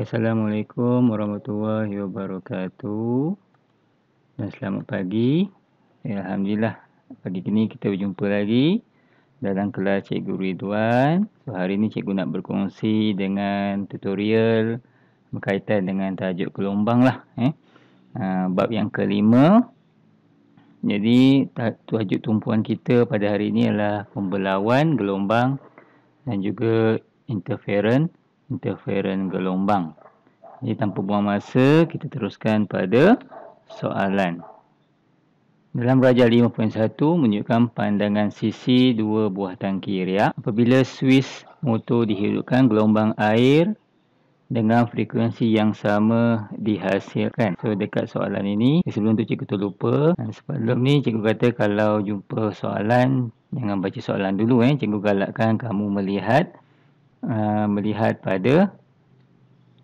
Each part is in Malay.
Assalamualaikum warahmatullahi wabarakatuh dan selamat pagi. Ya, Alhamdulillah pagi ini kita berjumpa lagi dalam kelas Cikgu Ridwan. So, hari ini Cikgu nak berkongsi dengan tutorial berkaitan dengan tajuk gelombang lah. Eh. Ha, bab yang kelima. Jadi tajuk tumpuan kita pada hari ini adalah pembelawan gelombang dan juga interference interferen gelombang. Ini tanpa buang masa, kita teruskan pada soalan. Dalam Rajah 5.1 menunjukkan pandangan sisi dua buah tangki riak. Apabila Swiss motor dihidupkan, gelombang air dengan frekuensi yang sama dihasilkan. So, dekat soalan ini, sebelum tu cikgu terlupa. Sebelum ni, cikgu kata kalau jumpa soalan, jangan baca soalan dulu. Eh. Cikgu galakkan kamu melihat uh, melihat pada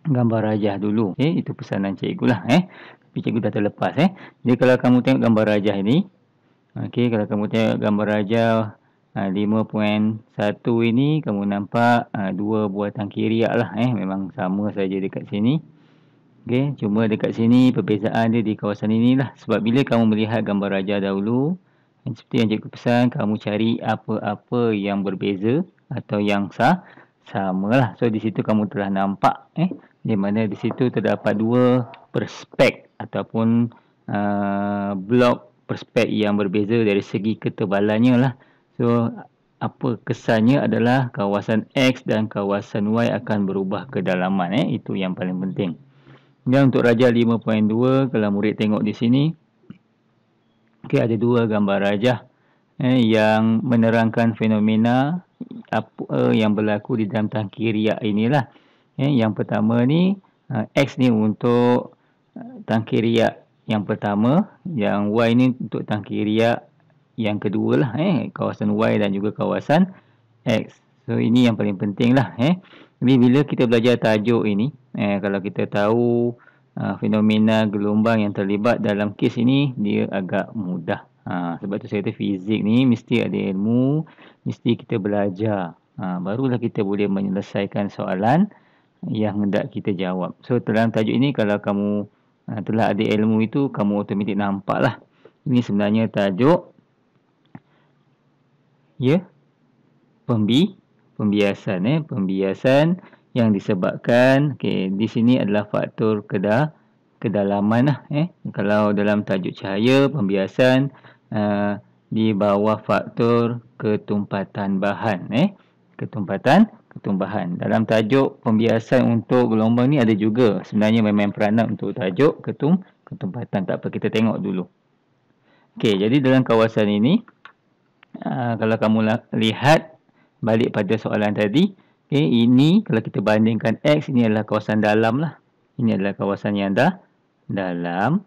gambar rajah dulu. Okay, eh, itu pesanan cikgu lah. Eh. Tapi cikgu dah terlepas. Eh. Jadi kalau kamu tengok gambar rajah ini. Okay, kalau kamu tengok gambar rajah uh, ah, 5.1 ini. Kamu nampak uh, dua buah tangkiriak lah. Eh. Memang sama saja dekat sini. Okay, cuma dekat sini perbezaan dia di kawasan inilah. Sebab bila kamu melihat gambar rajah dahulu. Seperti yang cikgu pesan, kamu cari apa-apa yang berbeza atau yang sah sama lah So di situ kamu telah nampak eh di mana di situ terdapat dua perspek ataupun uh, blok perspek yang berbeza dari segi ketebalannya lah. So apa kesannya adalah kawasan X dan kawasan Y akan berubah kedalaman eh itu yang paling penting. Dan untuk rajah 5.2 kalau murid tengok di sini okay ada dua gambar rajah eh, yang menerangkan fenomena apa eh, yang berlaku di dalam tangki riak inilah. Eh, yang pertama ni uh, X ni untuk eh, tangki riak yang pertama, yang Y ni untuk tangki riak yang kedua lah. Eh, kawasan Y dan juga kawasan X. So ini yang paling penting lah. Eh. Jadi bila kita belajar tajuk ini, eh, kalau kita tahu uh, fenomena gelombang yang terlibat dalam kes ini, dia agak mudah. Ha, sebab tu saya kata fizik ni mesti ada ilmu, mesti kita belajar. Ha, barulah kita boleh menyelesaikan soalan yang hendak kita jawab. So dalam tajuk ini kalau kamu ha, telah ada ilmu itu, kamu otomatik nampaklah. Ini sebenarnya tajuk ya pembi pembiasan eh pembiasan yang disebabkan okey di sini adalah faktor kedah kedalaman lah, eh kalau dalam tajuk cahaya pembiasan Eh, di bawah faktor ketumpatan bahan eh ketumpatan ketumpahan. dalam tajuk pembiasan untuk gelombang ni ada juga sebenarnya memang peranan untuk tajuk ketum ketumpatan tak apa kita tengok dulu okey jadi dalam kawasan ini aa, eh, kalau kamu lihat balik pada soalan tadi okey ini kalau kita bandingkan x ini adalah kawasan dalam lah ini adalah kawasan yang dah dalam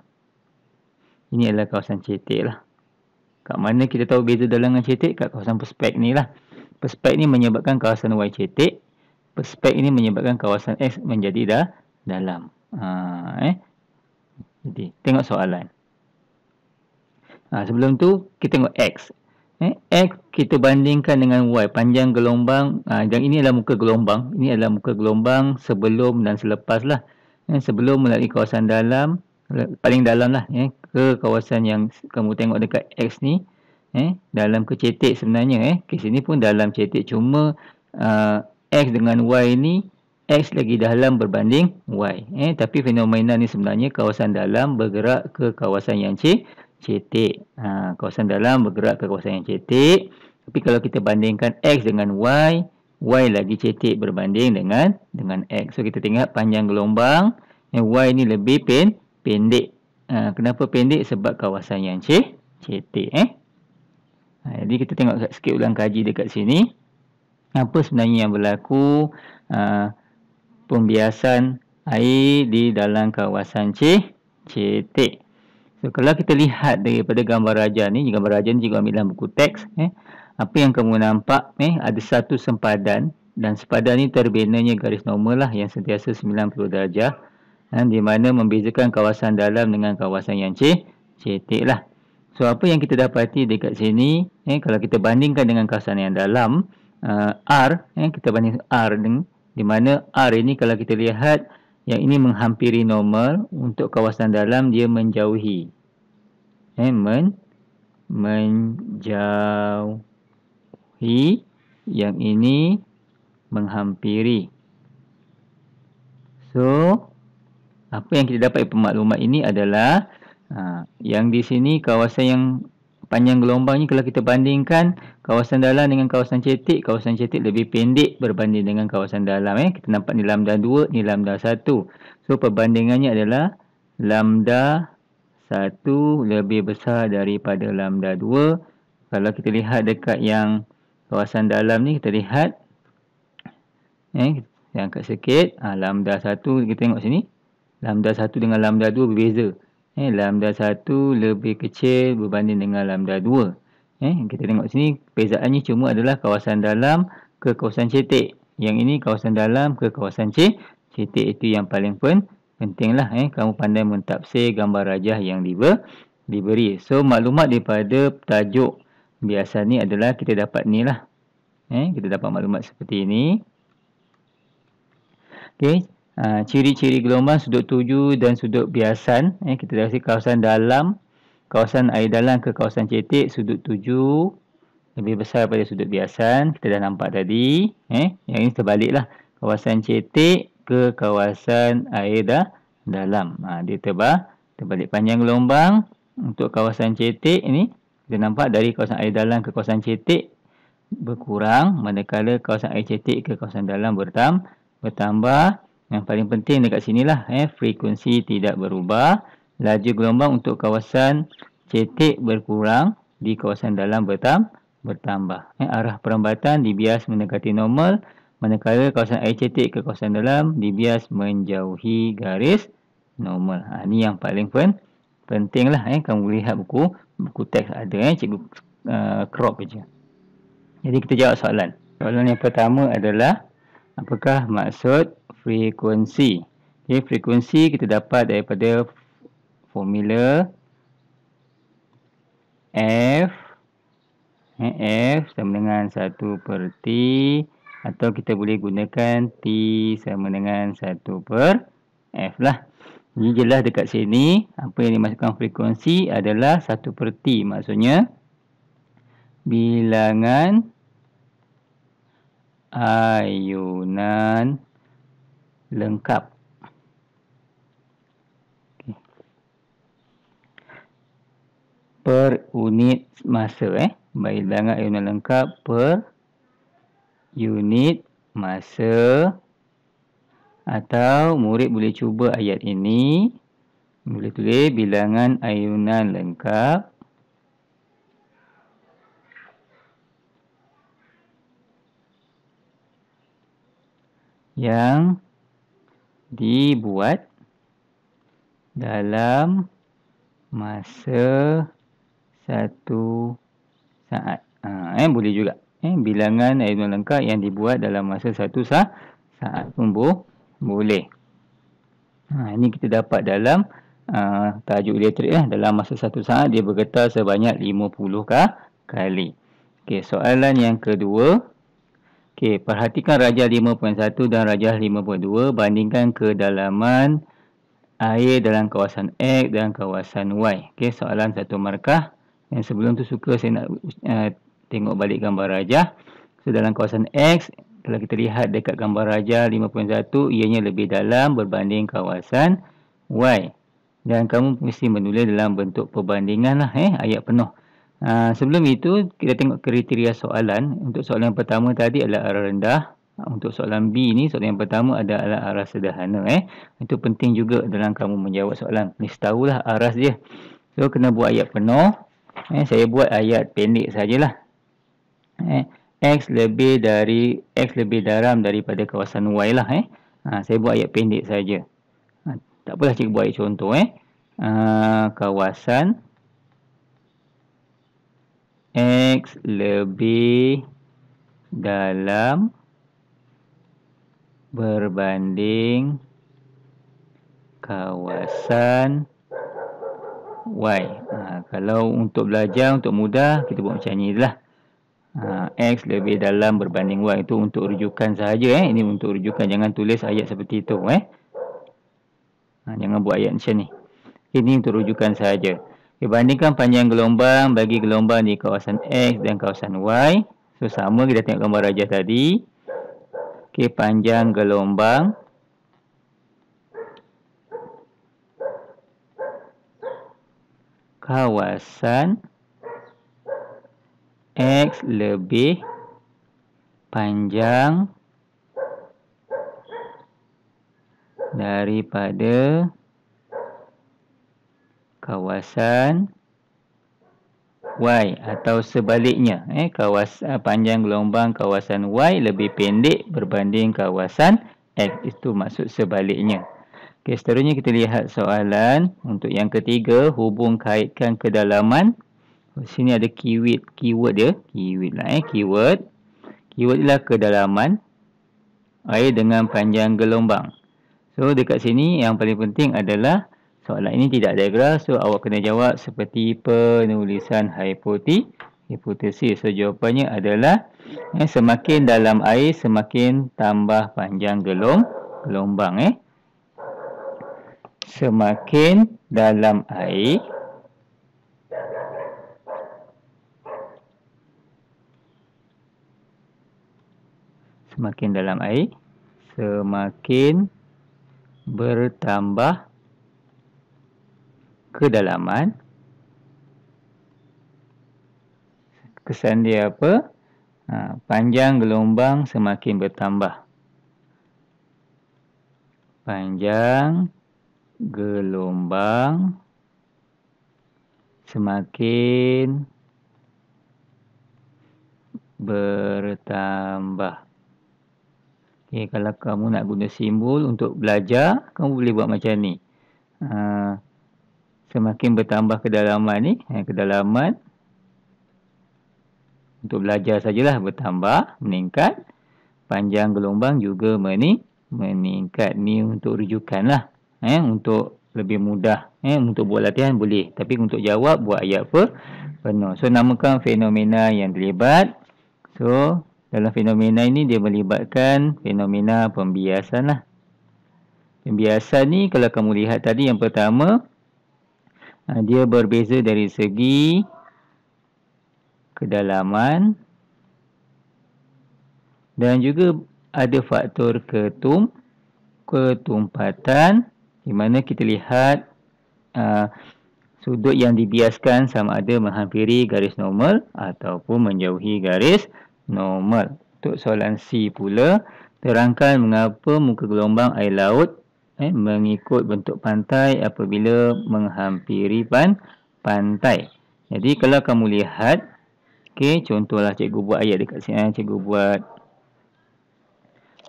ini adalah kawasan cetek lah Kat mana kita tahu beza dalangan cetek? Kat kawasan perspek ni lah. Perspek ni menyebabkan kawasan Y cetek. Perspek ni menyebabkan kawasan X menjadi dah dalam. Ha, eh? Jadi, tengok soalan. Ha, sebelum tu, kita tengok X. Eh? X kita bandingkan dengan Y. Panjang gelombang. Ha, dan ini adalah muka gelombang. Ini adalah muka gelombang sebelum dan selepas lah. Eh, sebelum melalui kawasan dalam. Paling dalam lah. Eh? ke kawasan yang kamu tengok dekat X ni eh dalam kecetek sebenarnya eh kes ini pun dalam cetek cuma uh, X dengan Y ni X lagi dalam berbanding Y eh tapi fenomena ni sebenarnya kawasan dalam bergerak ke kawasan yang C cetek uh, ah, kawasan dalam bergerak ke kawasan yang cetek tapi kalau kita bandingkan X dengan Y Y lagi cetek berbanding dengan dengan X. So kita tengok panjang gelombang. eh, Y ni lebih pen, pendek Ah, kenapa pendek sebab kawasan yang cetek cet, eh ha, jadi kita tengok sikit ulang kaji dekat sini apa sebenarnya yang berlaku ha, pembiasan air di dalam kawasan cetek cet. so kalau kita lihat daripada gambar raja ni gambar raja ni jika ambil dalam buku teks eh apa yang kamu nampak eh ada satu sempadan dan sempadan ni terbenanya garis normal lah yang sentiasa 90 darjah Ha, di mana membezakan kawasan dalam dengan kawasan yang c cetek lah. So, apa yang kita dapati dekat sini, eh, kalau kita bandingkan dengan kawasan yang dalam, uh, R, eh, kita banding R dengan, di mana R ini kalau kita lihat, yang ini menghampiri normal, untuk kawasan dalam dia menjauhi. Eh, men, menjauhi, yang ini menghampiri. So, apa yang kita dapat pemaklumat ini adalah ha, yang di sini kawasan yang panjang gelombang ni kalau kita bandingkan kawasan dalam dengan kawasan cetek, kawasan cetek lebih pendek berbanding dengan kawasan dalam. Eh. Kita nampak ni lambda 2, ni lambda 1. So perbandingannya adalah lambda 1 lebih besar daripada lambda 2. Kalau kita lihat dekat yang kawasan dalam ni, kita lihat. Eh, kita angkat sikit. Ha, lambda 1 kita tengok sini lambda 1 dengan lambda 2 berbeza. Eh, lambda 1 lebih kecil berbanding dengan lambda 2. Eh, kita tengok sini, perbezaannya cuma adalah kawasan dalam ke kawasan cetek. Yang ini kawasan dalam ke kawasan cetek itu yang paling penting lah. Eh, kamu pandai mentafsir gambar rajah yang diber diberi. So, maklumat daripada tajuk biasa ni adalah kita dapat ni lah. Eh, kita dapat maklumat seperti ini. Okay. Ah, ciri-ciri gelombang sudut tuju dan sudut biasan eh, kita dah kasih kawasan dalam kawasan air dalam ke kawasan cetek sudut tuju lebih besar pada sudut biasan kita dah nampak tadi eh, yang ini terbaliklah kawasan cetek ke kawasan air dah dalam ha, dia terbah, terbalik panjang gelombang untuk kawasan cetek ini kita nampak dari kawasan air dalam ke kawasan cetek berkurang manakala kawasan air cetek ke kawasan dalam bertambah, bertambah yang paling penting dekat sini lah. Eh, frekuensi tidak berubah. Laju gelombang untuk kawasan cetek berkurang. Di kawasan dalam bertam, bertambah. Eh, arah perambatan dibias mendekati normal. Manakala kawasan air cetek ke kawasan dalam dibias menjauhi garis normal. Ha, ini yang paling pen, penting lah. Eh. Kamu lihat buku buku teks ada. Eh. Cikgu uh, crop saja. Jadi kita jawab soalan. Soalan yang pertama adalah apakah maksud frekuensi. Okay, frekuensi kita dapat daripada formula F. Eh, F sama dengan 1 per T. Atau kita boleh gunakan T sama dengan 1 per F lah. Ini jelas dekat sini. Apa yang dimasukkan frekuensi adalah 1 per T. Maksudnya, bilangan ayunan lengkap. Per unit masa eh. Baik banget ayunan lengkap per unit masa atau murid boleh cuba ayat ini. Boleh tulis bilangan ayunan lengkap. Yang dibuat dalam masa satu saat. Ha, eh, boleh juga. Eh, bilangan air lengkap yang dibuat dalam masa satu sah saat pun bo boleh. Ha, ini kita dapat dalam uh, tajuk elektrik. Eh. Lah. Dalam masa satu saat, dia bergetar sebanyak 50 kah kali. Okay, soalan yang kedua. Soalan yang kedua. Okey, perhatikan rajah 5.1 dan rajah 5.2 bandingkan kedalaman air dalam kawasan X dan kawasan Y. Okey, soalan satu markah. Yang sebelum tu suka saya nak uh, tengok balik gambar rajah. So dalam kawasan X, kalau kita lihat dekat gambar rajah 5.1, ianya lebih dalam berbanding kawasan Y. Dan kamu mesti menulis dalam bentuk perbandingan lah, eh, ayat penuh. Ah, sebelum itu, kita tengok kriteria soalan. Untuk soalan yang pertama tadi adalah arah rendah. Untuk soalan B ni, soalan yang pertama adalah arah sederhana. Eh. Itu penting juga dalam kamu menjawab soalan. Mesti tahulah aras dia. So, kena buat ayat penuh. Eh, saya buat ayat pendek sajalah. Eh, X lebih dari X lebih daram daripada kawasan Y lah. Eh. Ha, saya buat ayat pendek saja. Ha, tak apalah cikgu buat ayat contoh. Eh. Uh, kawasan X lebih dalam berbanding kawasan Y. Ha, kalau untuk belajar, untuk mudah, kita buat macam ni lah. Ha, X lebih dalam berbanding Y. Itu untuk rujukan sahaja. Eh. Ini untuk rujukan. Jangan tulis ayat seperti itu. Eh. Ha, jangan buat ayat macam ni. Ini untuk rujukan sahaja dibandingkan panjang gelombang bagi gelombang di kawasan X dan kawasan Y. So, sama kita tengok gambar rajah tadi. Okey, panjang gelombang. Kawasan X lebih panjang daripada kawasan Y atau sebaliknya eh, kawasan, eh, panjang gelombang kawasan Y lebih pendek berbanding kawasan X itu maksud sebaliknya okay, seterusnya kita lihat soalan untuk yang ketiga hubung kaitkan kedalaman oh, sini ada keyword keyword dia keyword lah eh keyword keyword ialah kedalaman air dengan panjang gelombang so dekat sini yang paling penting adalah soalan ini tidak ada graf so awak kena jawab seperti penulisan hipotesis so jawapannya adalah eh, semakin dalam air semakin tambah panjang gelom gelombang eh semakin dalam air semakin dalam air semakin bertambah kedalaman kesan dia apa ha, panjang gelombang semakin bertambah panjang gelombang semakin bertambah Okay, kalau kamu nak guna simbol untuk belajar, kamu boleh buat macam ni. Uh, semakin bertambah kedalaman ni eh, kedalaman untuk belajar sajalah bertambah meningkat panjang gelombang juga meni meningkat ni untuk rujukan lah eh, untuk lebih mudah eh, untuk buat latihan boleh tapi untuk jawab buat ayat apa penuh so namakan fenomena yang terlibat so dalam fenomena ini dia melibatkan fenomena pembiasan lah pembiasan ni kalau kamu lihat tadi yang pertama Ha, dia berbeza dari segi kedalaman dan juga ada faktor ketum ketumpatan di mana kita lihat aa, ha, sudut yang dibiaskan sama ada menghampiri garis normal ataupun menjauhi garis normal. Untuk soalan C pula, terangkan mengapa muka gelombang air laut eh, mengikut bentuk pantai apabila menghampiri pan pantai. Jadi kalau kamu lihat, okay, contohlah cikgu buat ayat dekat sini, eh, cikgu buat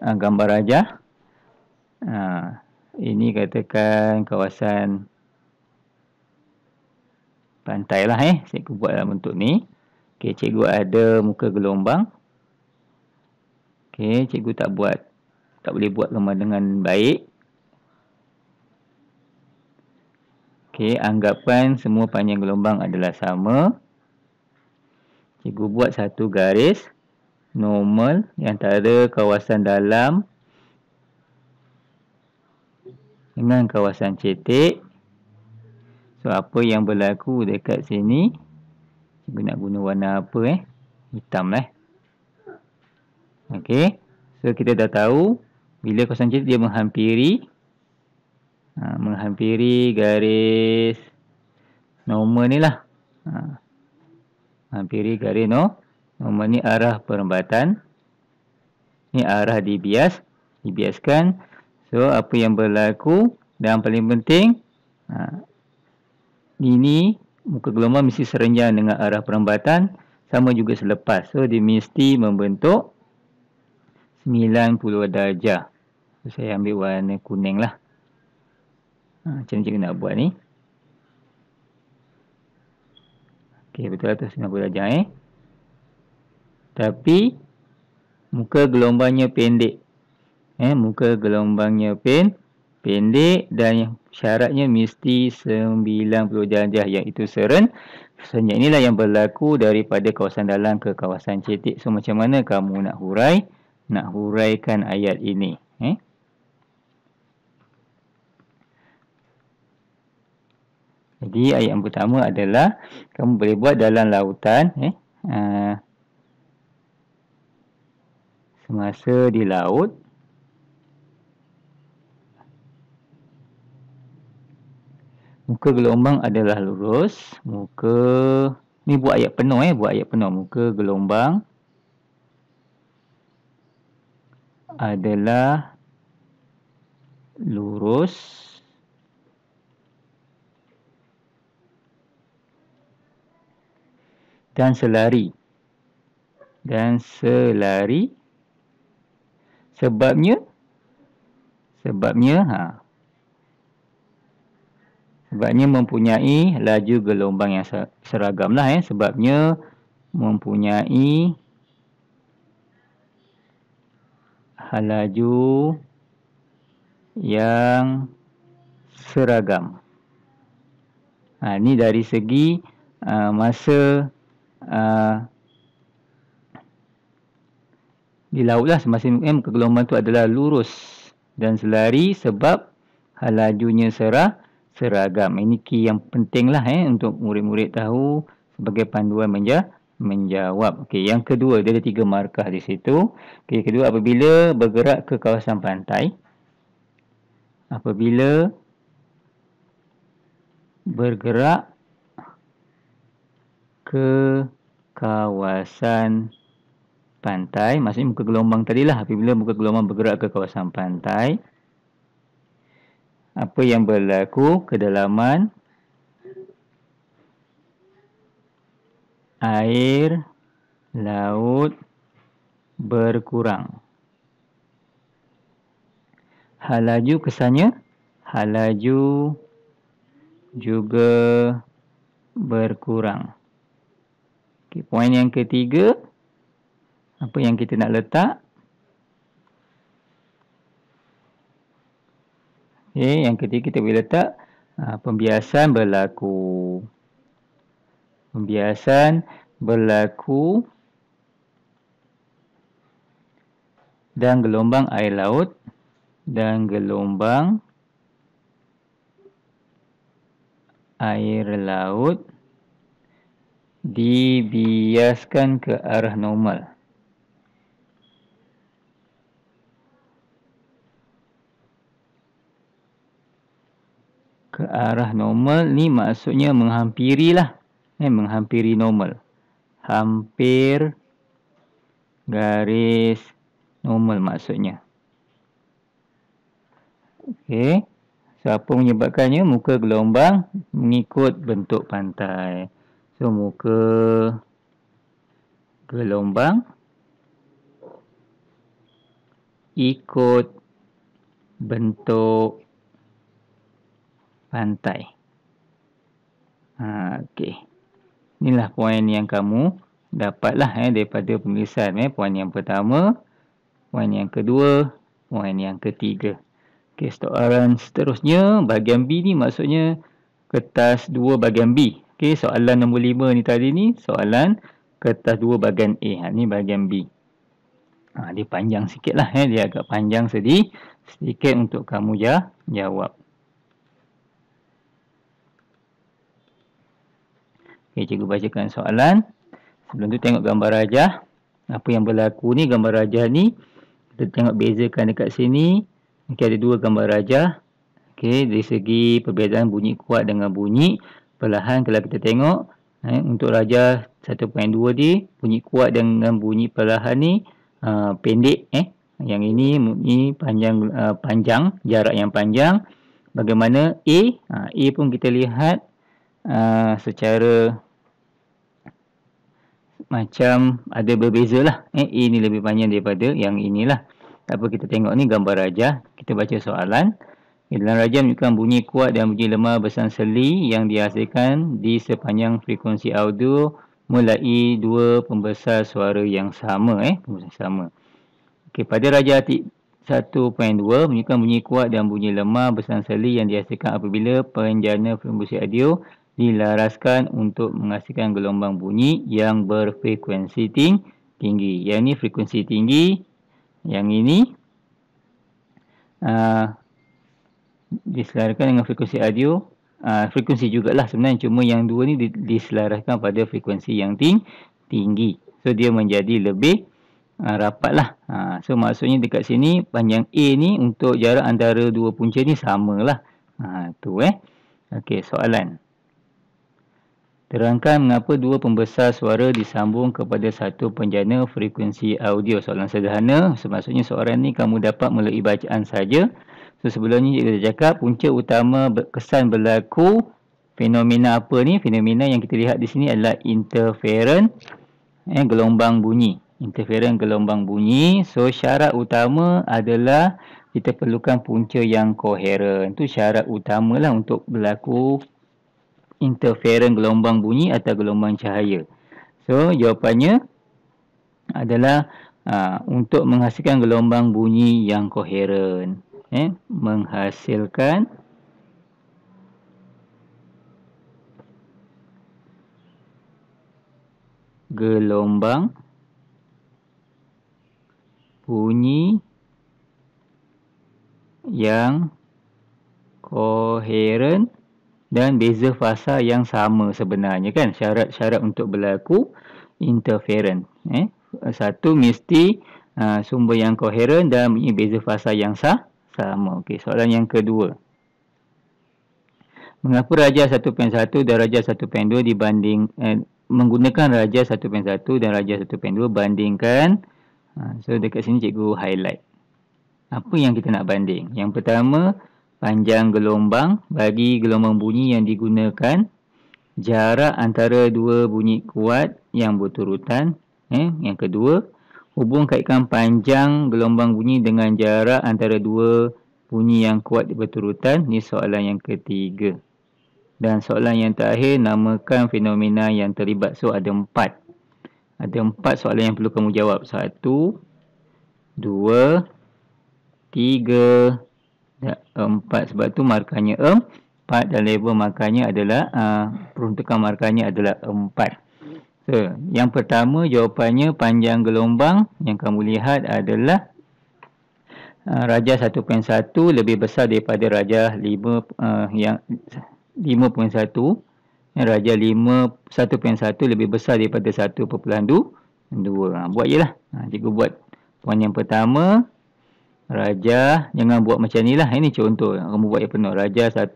uh, gambar raja. Uh, ini katakan kawasan pantai lah eh, cikgu buat dalam bentuk ni. Okay, cikgu ada muka gelombang. Okay, cikgu tak buat, tak boleh buat dengan baik. Okey, anggapan semua panjang gelombang adalah sama. Cikgu buat satu garis normal yang antara kawasan dalam dengan kawasan cetek. So, apa yang berlaku dekat sini? Cikgu nak guna warna apa eh? Hitam lah. Okey. So, kita dah tahu bila kawasan cetek dia menghampiri ha, menghampiri garis normal ni lah ha, hampiri garis no, normal ni arah perembatan ni arah dibias dibiaskan so apa yang berlaku dan paling penting ha, ini muka gelombang mesti serenjang dengan arah perembatan sama juga selepas so dia mesti membentuk 90 darjah so, saya ambil warna kuning lah Ha, macam ni cikgu nak buat ni. Okey, betul lah, tu 90 darjah eh. Tapi, muka gelombangnya pendek. Eh, muka gelombangnya pen, pendek dan syaratnya mesti 90 darjah iaitu seren. Sebenarnya inilah yang berlaku daripada kawasan dalam ke kawasan cetik. So, macam mana kamu nak hurai? Nak huraikan ayat ini. Eh? Jadi ayat yang pertama adalah kamu boleh buat dalam lautan eh, uh, semasa di laut muka gelombang adalah lurus muka ni buat ayat penuh eh buat ayat penuh muka gelombang adalah lurus dan selari. Dan selari. Sebabnya? Sebabnya, ha. Sebabnya mempunyai laju gelombang yang seragam lah eh. Sebabnya mempunyai laju yang seragam. Ha, ini dari segi uh, masa Ah, di lautlah semasa kan, kegelombang itu adalah lurus dan selari sebab halajunya serah seragam. Ini ki yang penting lah eh untuk murid-murid tahu sebagai panduan menja menjawab. Okey, yang kedua dia ada tiga markah di situ. Okey, kedua apabila bergerak ke kawasan pantai apabila bergerak ke kawasan pantai. Maksudnya muka gelombang tadi lah. Apabila muka gelombang bergerak ke kawasan pantai. Apa yang berlaku? Kedalaman air laut berkurang. Halaju kesannya? Halaju juga berkurang. Okay, poin yang ketiga, apa yang kita nak letak? Okay, yang ketiga kita boleh letak ha, pembiasan berlaku. Pembiasan berlaku dan gelombang air laut. Dan gelombang air laut dibiaskan ke arah normal. Ke arah normal ni maksudnya menghampirilah. Eh, menghampiri normal. Hampir garis normal maksudnya. Okey. Siapa menyebabkannya? Muka gelombang mengikut bentuk pantai. So muka gelombang ikut bentuk pantai. Ha, okay. Inilah poin yang kamu dapatlah eh, daripada penulisan. Eh. Poin yang pertama, poin yang kedua, poin yang ketiga. Okay, seterusnya, bahagian B ni maksudnya kertas dua bahagian B. Okey, soalan nombor lima ni tadi ni, soalan kertas dua bagian A. Ha, ni bahagian B. Ha, dia panjang sikit lah. Eh. Dia agak panjang sedih. Sedikit untuk kamu ya jawab. Okey, cikgu bacakan soalan. Sebelum tu tengok gambar rajah. Apa yang berlaku ni, gambar rajah ni. Kita tengok bezakan dekat sini. Okey, ada dua gambar rajah. Okey, dari segi perbezaan bunyi kuat dengan bunyi perlahan kalau kita tengok eh, untuk raja 1.2 ni bunyi kuat dengan bunyi perlahan ni uh, pendek eh yang ini bunyi panjang uh, panjang jarak yang panjang bagaimana A uh, A pun kita lihat uh, secara macam ada berbeza lah eh, ini lebih panjang daripada yang inilah apa kita tengok ni gambar raja kita baca soalan dalam rajam menunjukkan bunyi kuat dan bunyi lemah bersang seli yang dihasilkan di sepanjang frekuensi audio mulai dua pembesar suara yang sama. Eh? Pembesar sama. Okay, pada raja atik 1.2 menunjukkan bunyi kuat dan bunyi lemah bersang seli yang dihasilkan apabila penjana frekuensi audio dilaraskan untuk menghasilkan gelombang bunyi yang berfrekuensi tinggi. Yang ini frekuensi tinggi. Yang ini. Uh, diselaraskan dengan frekuensi radio uh, ah, frekuensi jugalah sebenarnya cuma yang dua ni diselaraskan pada frekuensi yang ting tinggi so dia menjadi lebih uh, rapat lah uh, so maksudnya dekat sini panjang A ni untuk jarak antara dua punca ni samalah uh, tu eh Okey, soalan Terangkan mengapa dua pembesar suara disambung kepada satu penjana frekuensi audio. Soalan sederhana, Maksudnya soalan ni kamu dapat melalui bacaan saja. So sebelumnya kita cakap punca utama kesan berlaku fenomena apa ni? Fenomena yang kita lihat di sini adalah interferen eh, gelombang bunyi. Interferen gelombang bunyi. So syarat utama adalah kita perlukan punca yang koheren. Itu syarat utamalah untuk berlaku interferen gelombang bunyi atau gelombang cahaya. So jawapannya adalah uh, untuk menghasilkan gelombang bunyi yang koheren eh, menghasilkan gelombang bunyi yang koheren dan beza fasa yang sama sebenarnya kan syarat-syarat untuk berlaku interferen eh satu mesti uh, sumber yang koheren dan beza fasa yang sah pertama. Okey, soalan yang kedua. Mengapa raja 1.1 dan raja 1.2 dibanding eh, menggunakan raja 1.1 dan raja 1.2 bandingkan ha, so dekat sini cikgu highlight. Apa yang kita nak banding? Yang pertama, panjang gelombang bagi gelombang bunyi yang digunakan jarak antara dua bunyi kuat yang berturutan, eh, yang kedua hubung kaitkan panjang gelombang bunyi dengan jarak antara dua bunyi yang kuat berturutan. Ini soalan yang ketiga. Dan soalan yang terakhir, namakan fenomena yang terlibat. So, ada empat. Ada empat soalan yang perlu kamu jawab. Satu, dua, tiga, empat. Sebab tu markahnya empat dan label markahnya adalah, uh, peruntukan markahnya adalah Empat kata. Yang pertama jawapannya panjang gelombang yang kamu lihat adalah uh, raja 1.1 lebih besar daripada raja 5 uh, yang 5.1 yang 5 1.1 lebih besar daripada 1.2. Ha buat jelah. Ha cikgu buat puan yang pertama raja jangan buat macam ni lah Ini contoh. Kamu buat yang penuh rajah 1.1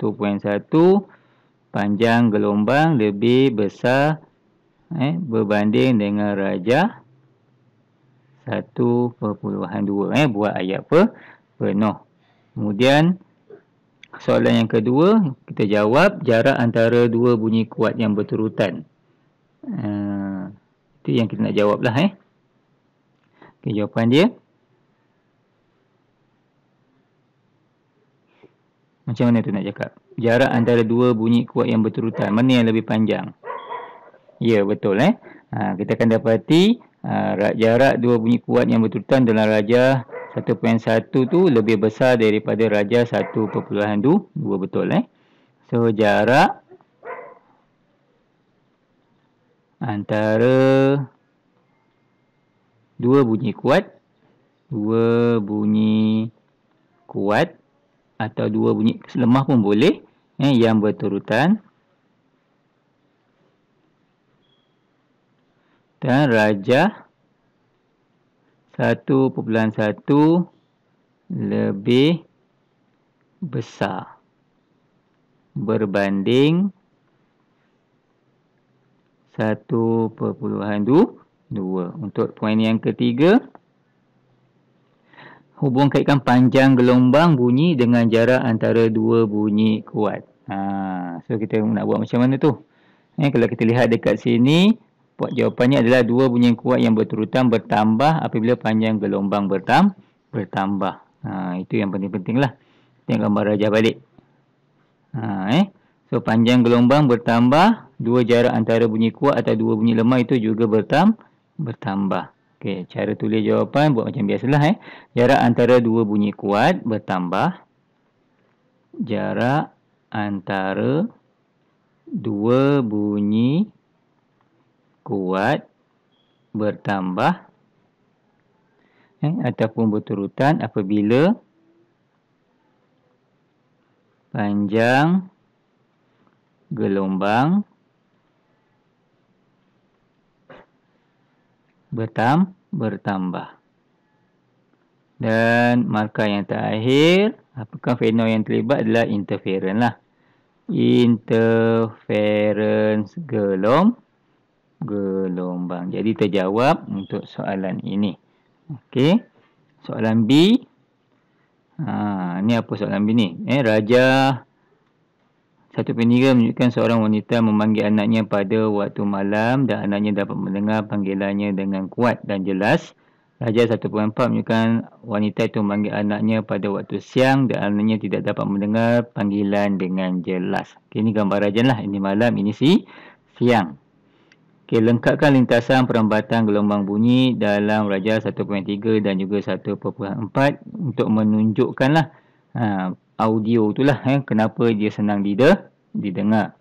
panjang gelombang lebih besar eh, berbanding dengan raja 1.2 eh, buat ayat apa? penuh kemudian soalan yang kedua kita jawab jarak antara dua bunyi kuat yang berturutan uh, itu yang kita nak jawab lah eh. okay, jawapan dia macam mana tu nak cakap jarak antara dua bunyi kuat yang berturutan mana yang lebih panjang Ya, betul eh. Ha, kita akan dapati ha, jarak dua bunyi kuat yang berturutan dalam raja 1.1 tu lebih besar daripada raja 1.2. Betul eh. So, jarak antara dua bunyi kuat dua bunyi kuat atau dua bunyi lemah pun boleh eh, yang berturutan dan raja 1.1 lebih besar berbanding 1.2 untuk poin yang ketiga hubung kaitkan panjang gelombang bunyi dengan jarak antara dua bunyi kuat ha, so kita nak buat macam mana tu eh, kalau kita lihat dekat sini Buat jawapannya adalah dua bunyi kuat yang berturutan bertambah apabila panjang gelombang bertam bertambah. Ha, itu yang penting penting lah. Tengok gambar rajah balik. Ha, eh. So panjang gelombang bertambah, dua jarak antara bunyi kuat atau dua bunyi lemah itu juga bertam bertambah. Okey, cara tulis jawapan buat macam biasalah eh. Jarak antara dua bunyi kuat bertambah. Jarak antara dua bunyi kuat kuat bertambah eh, ataupun berturutan apabila panjang gelombang bertam bertambah dan markah yang terakhir apakah fenomena yang terlibat adalah interferen lah interference gelombang gelombang. Jadi terjawab untuk soalan ini. Okey. Soalan B. Ha, ni apa soalan B ni? Eh, Raja satu peniaga menunjukkan seorang wanita memanggil anaknya pada waktu malam dan anaknya dapat mendengar panggilannya dengan kuat dan jelas. Raja 1.4 menunjukkan wanita itu memanggil anaknya pada waktu siang dan anaknya tidak dapat mendengar panggilan dengan jelas. Okay, ini gambar rajin lah. Ini malam, ini si siang. Okay, lengkapkan lintasan perambatan gelombang bunyi dalam raja 1.3 dan juga 1.4 untuk menunjukkanlah ha, audio itulah eh, kenapa dia senang dide didengar.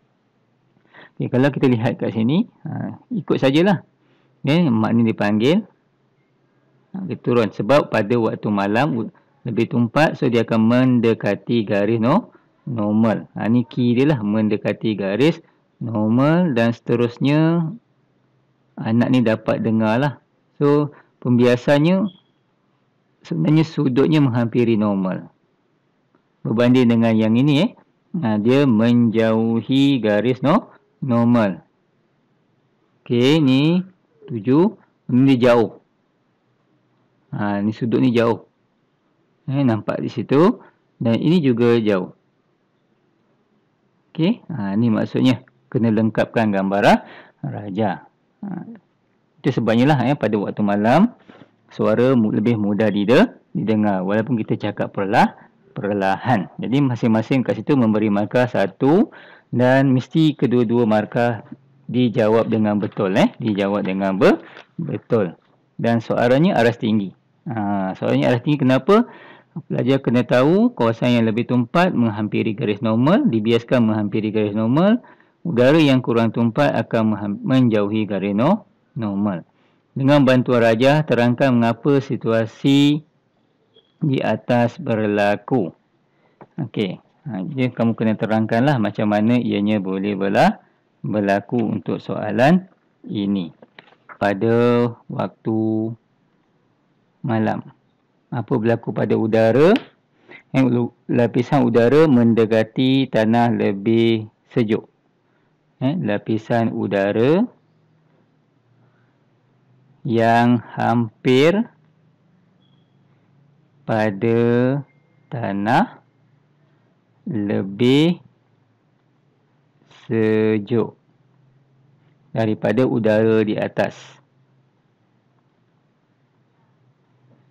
Okay, kalau kita lihat kat sini, ha, ikut sajalah. Okay, maknanya dipanggil keturunan. Ha, sebab pada waktu malam lebih tumpat, so dia akan mendekati garis no, normal. Ha, ini key dia lah, mendekati garis normal dan seterusnya anak ni dapat dengar lah. So, pembiasannya sebenarnya sudutnya menghampiri normal. Berbanding dengan yang ini eh. Nah, ha, dia menjauhi garis no? normal. Okey, ni tujuh, Ini jauh. Ha, ni sudut ni jauh. Eh, nampak di situ. Dan ini juga jauh. Okey, ha, ni maksudnya. Kena lengkapkan gambar ha? Raja. Ha. Itu sebabnya lah eh, pada waktu malam suara lebih mudah didengar walaupun kita cakap perlah perlahan. Jadi masing-masing kat situ memberi markah satu dan mesti kedua-dua markah dijawab dengan betul eh dijawab dengan be betul dan suaranya aras tinggi. Ha, soalnya aras tinggi kenapa? Pelajar kena tahu kawasan yang lebih tumpat menghampiri garis normal, dibiaskan menghampiri garis normal, Udara yang kurang tumpat akan menjauhi garis no, normal. Dengan bantuan raja, terangkan mengapa situasi di atas berlaku. Okey. Ha, jadi, kamu kena terangkanlah macam mana ianya boleh berla berlaku untuk soalan ini. Pada waktu malam. Apa berlaku pada udara? Lapisan udara mendekati tanah lebih sejuk eh, lapisan udara yang hampir pada tanah lebih sejuk daripada udara di atas.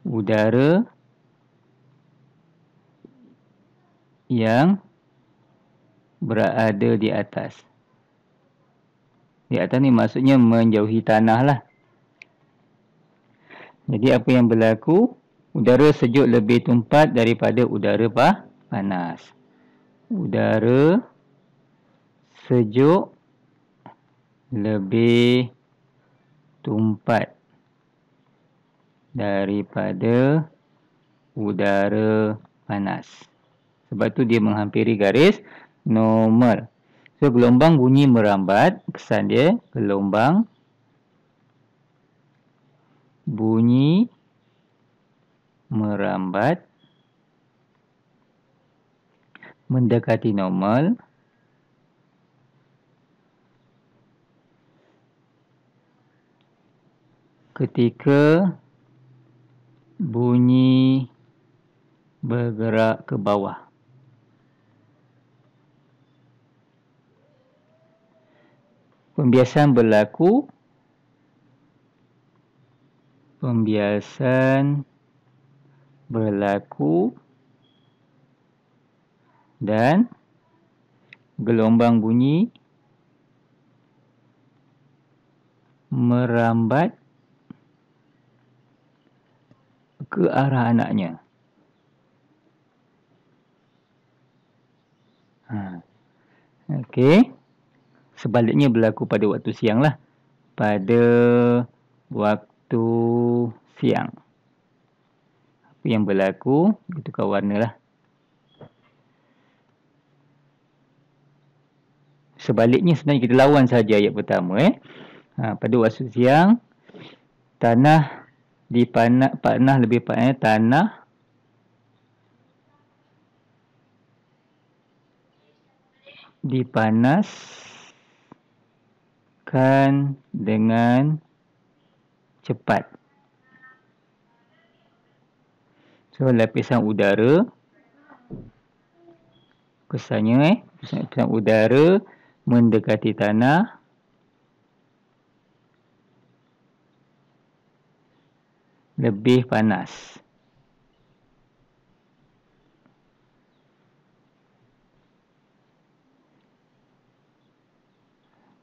Udara yang berada di atas. Di atas ni maksudnya menjauhi tanah lah. Jadi apa yang berlaku? Udara sejuk lebih tumpat daripada udara panas. Udara sejuk lebih tumpat daripada udara panas. Sebab tu dia menghampiri garis normal. So, gelombang bunyi merambat. Kesan dia, gelombang bunyi merambat mendekati normal. Ketika bunyi bergerak ke bawah. Pembiasan berlaku. Pembiasan berlaku. Dan gelombang bunyi merambat ke arah anaknya. Ha. Okey sebaliknya berlaku pada waktu siang lah. Pada waktu siang. Apa yang berlaku, bertukar warna lah. Sebaliknya sebenarnya kita lawan saja ayat pertama. Eh. Ha, pada waktu siang, tanah dipanah, panah lebih panah, eh, tanah dipanas lakukan dengan cepat. So, lapisan udara. Kesannya eh. Lapisan udara mendekati tanah. Lebih panas. Lebih panas.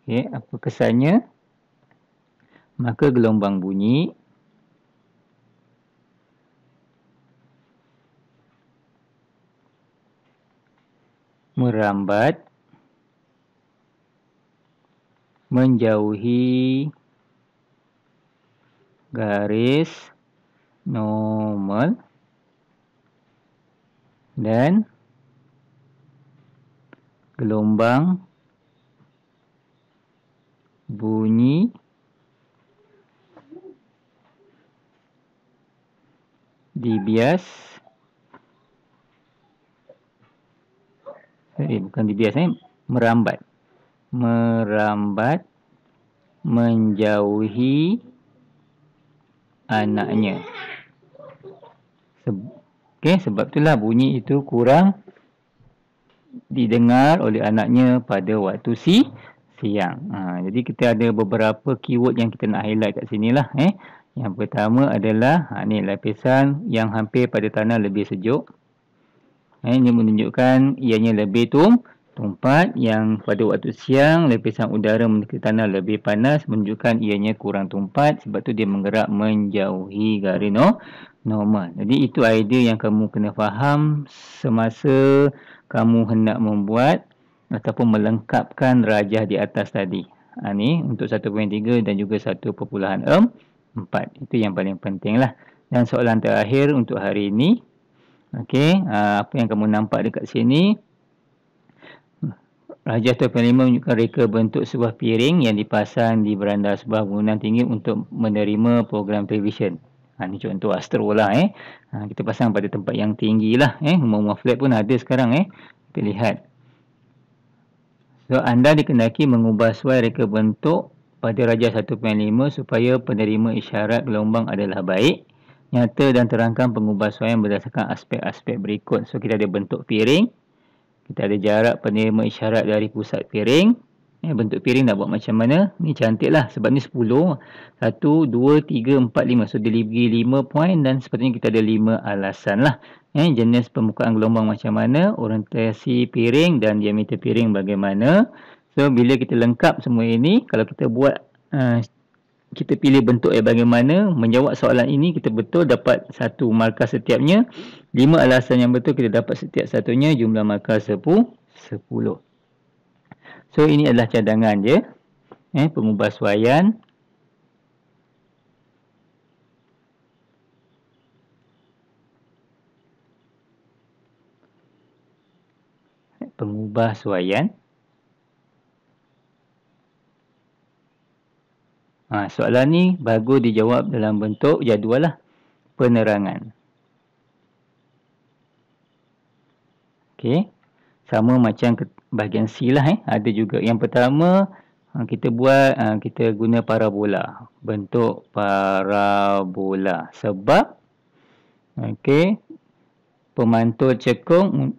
Okey, apa kesannya? Maka gelombang bunyi merambat menjauhi garis normal dan gelombang bunyi dibias eh bukan dibias eh merambat merambat menjauhi anaknya Seb okay, sebab itulah bunyi itu kurang didengar oleh anaknya pada waktu si siang. Ha, jadi kita ada beberapa keyword yang kita nak highlight kat sini lah. Eh. Yang pertama adalah ha, ni lapisan yang hampir pada tanah lebih sejuk. Eh, ini menunjukkan ianya lebih tum, tumpat yang pada waktu siang lapisan udara mendekati tanah lebih panas menunjukkan ianya kurang tumpat sebab tu dia menggerak menjauhi garis no, normal. Jadi itu idea yang kamu kena faham semasa kamu hendak membuat ataupun melengkapkan rajah di atas tadi. Ha, ni untuk 1.3 dan juga 1.4. Itu yang paling penting lah. Dan soalan terakhir untuk hari ini. Okey, ha, apa yang kamu nampak dekat sini? Rajah 2.5 menunjukkan reka bentuk sebuah piring yang dipasang di beranda sebuah bangunan tinggi untuk menerima program television. Ha, ini contoh astro lah eh. Ha, kita pasang pada tempat yang tinggi lah eh. Rumah-rumah flat pun ada sekarang eh. Kita lihat. So anda dikenaki mengubah suai reka bentuk pada raja 1.5 supaya penerima isyarat gelombang adalah baik. Nyata dan terangkan pengubah suai yang berdasarkan aspek-aspek berikut. So kita ada bentuk piring. Kita ada jarak penerima isyarat dari pusat piring. Eh, bentuk piring nak buat macam mana? Ni cantik lah. Sebab ni 10. 1, 2, 3, 4, 5. So, dia 5 point dan sepatutnya kita ada 5 alasan lah. Eh, jenis permukaan gelombang macam mana? Orientasi piring dan diameter piring bagaimana? So, bila kita lengkap semua ini, kalau kita buat uh, kita pilih bentuk yang bagaimana menjawab soalan ini kita betul dapat satu markah setiapnya lima alasan yang betul kita dapat setiap satunya jumlah markah sepuluh 10. So ini adalah cadangan je. Eh pengubahsuaian pengubah suaian. Ha, soalan ni bagus dijawab dalam bentuk jadual lah. Penerangan. Okay sama macam bahagian C lah eh. Ada juga. Yang pertama, ah, kita buat, ah, kita guna parabola. Bentuk parabola. Sebab, okay, pemantul cekung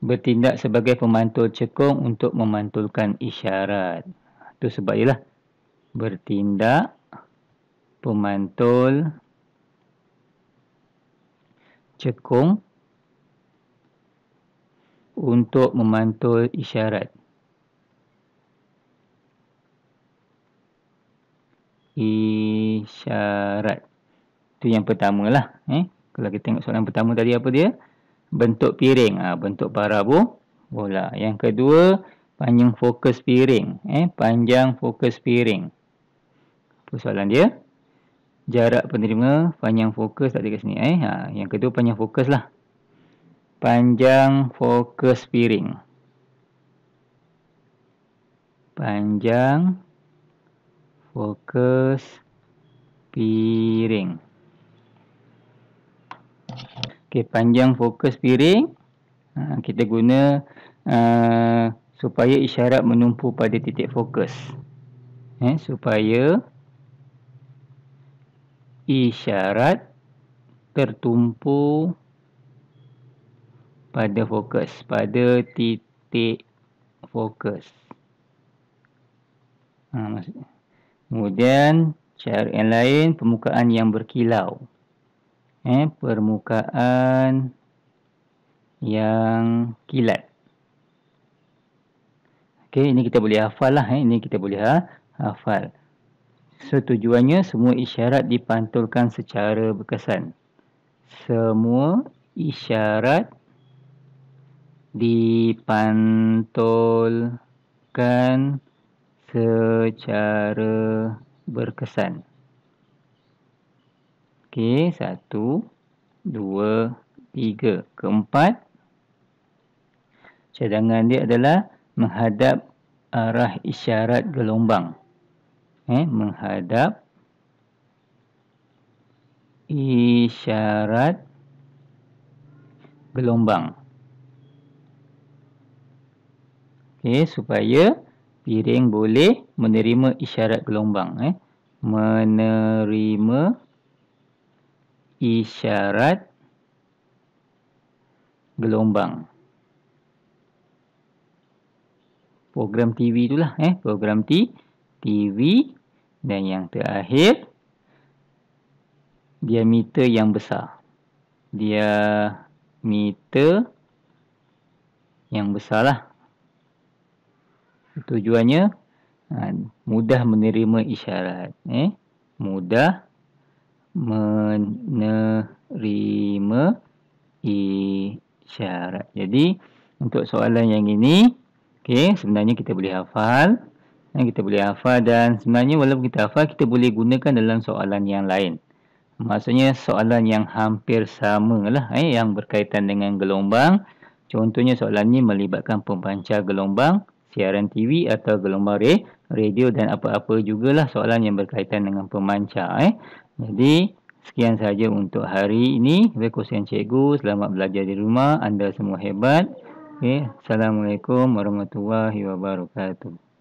bertindak sebagai pemantul cekung untuk memantulkan isyarat. Itu sebab ialah bertindak pemantul cekung untuk memantul isyarat. Isyarat. Itu yang pertama lah. Eh? Kalau kita tengok soalan pertama tadi apa dia? Bentuk piring. Ha, bentuk parabola. Yang kedua, panjang fokus piring. Eh? Panjang fokus piring. Apa soalan dia? Jarak penerima, panjang fokus tadi kat sini. Eh? Ha, yang kedua, panjang fokus lah panjang fokus piring panjang fokus piring okey panjang fokus piring ha, kita guna uh, supaya isyarat menumpu pada titik fokus eh supaya isyarat tertumpu pada fokus pada titik fokus ha, kemudian cara yang lain permukaan yang berkilau eh permukaan yang kilat Okey, ini kita boleh hafal lah. Eh. Ini kita boleh ha hafal. tujuannya semua isyarat dipantulkan secara berkesan. Semua isyarat dipantulkan secara berkesan. Okey, satu, dua, tiga, keempat. Cadangan dia adalah menghadap arah isyarat gelombang. Eh, menghadap isyarat gelombang. okay, supaya piring boleh menerima isyarat gelombang eh. menerima isyarat gelombang program TV itulah eh program T TV dan yang terakhir diameter yang besar diameter yang besar lah tujuannya ha, mudah menerima isyarat eh mudah menerima isyarat jadi untuk soalan yang ini okay sebenarnya kita boleh hafal dan eh, kita boleh hafal dan sebenarnya walaupun kita hafal kita boleh gunakan dalam soalan yang lain maksudnya soalan yang hampir sama lah eh yang berkaitan dengan gelombang contohnya soalan ni melibatkan pembaca gelombang siaran TV atau gelombang re, radio dan apa-apa juga lah soalan yang berkaitan dengan pemancar eh. Jadi sekian sahaja untuk hari ini. Berkongsian cikgu, selamat belajar di rumah. Anda semua hebat. Okay. Assalamualaikum warahmatullahi wabarakatuh.